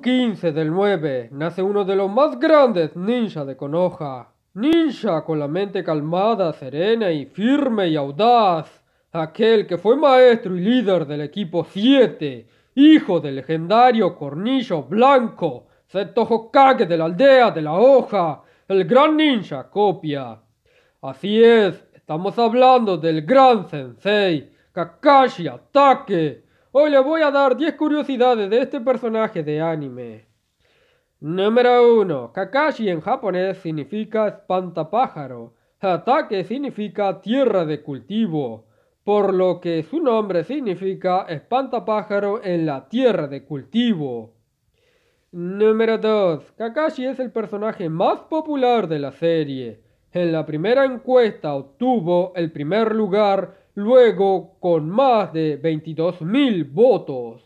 15 del 9 nace uno de los más grandes ninjas de Konoha. Ninja con la mente calmada, serena y firme y audaz. Aquel que fue maestro y líder del equipo 7, hijo del legendario Cornillo Blanco, Seto Hokage de la aldea de la hoja, el gran ninja copia. Así es, estamos hablando del gran sensei, Kakashi Ataque. Hoy les voy a dar 10 curiosidades de este personaje de anime. Número 1. Kakashi en japonés significa espantapájaro. Hatake significa tierra de cultivo, por lo que su nombre significa espantapájaro en la tierra de cultivo. Número 2. Kakashi es el personaje más popular de la serie. En la primera encuesta obtuvo el primer lugar luego con más de 22.000 votos.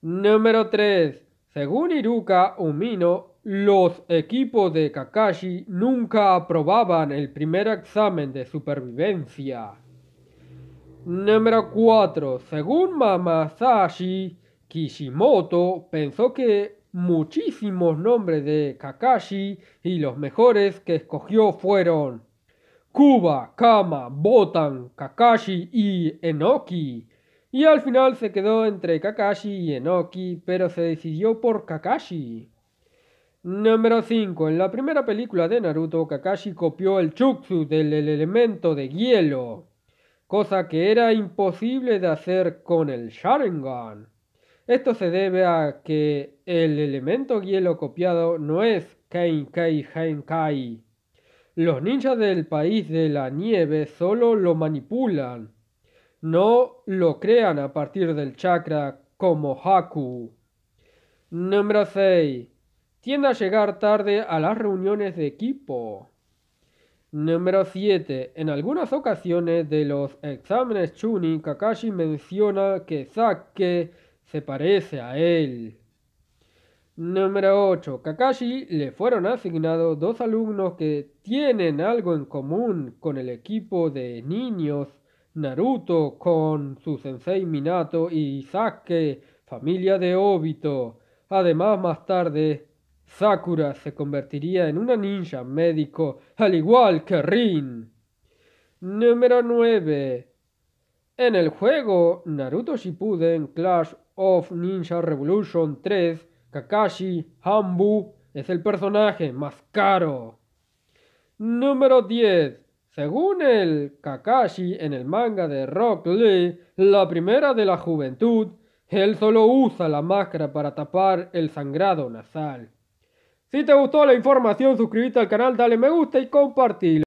Número 3. Según Iruka Umino, los equipos de Kakashi nunca aprobaban el primer examen de supervivencia. Número 4. Según Mamasashi, Kishimoto pensó que muchísimos nombres de Kakashi y los mejores que escogió fueron Kuba, Kama, Botan, Kakashi y Enoki. Y al final se quedó entre Kakashi y Enoki, pero se decidió por Kakashi. Número 5. En la primera película de Naruto, Kakashi copió el Chutsu del elemento de hielo, cosa que era imposible de hacer con el Sharingan. Esto se debe a que el elemento hielo copiado no es Kenkai Kai. Los ninjas del país de la nieve solo lo manipulan. No lo crean a partir del chakra como Haku. Número 6. Tiende a llegar tarde a las reuniones de equipo. Número 7. En algunas ocasiones de los exámenes Chunin, Kakashi menciona que Sake se parece a él. Número 8. Kakashi le fueron asignados dos alumnos que tienen algo en común con el equipo de niños Naruto con su sensei Minato y Sasuke, familia de Obito. Además, más tarde, Sakura se convertiría en una ninja médico, al igual que Rin. Número 9. En el juego Naruto Shippuden Clash of Ninja Revolution 3, Kakashi Hambu es el personaje más caro. Número 10. Según el Kakashi en el manga de Rock Lee, la primera de la juventud, él solo usa la máscara para tapar el sangrado nasal. Si te gustó la información, suscríbete al canal, dale me gusta y compartilo.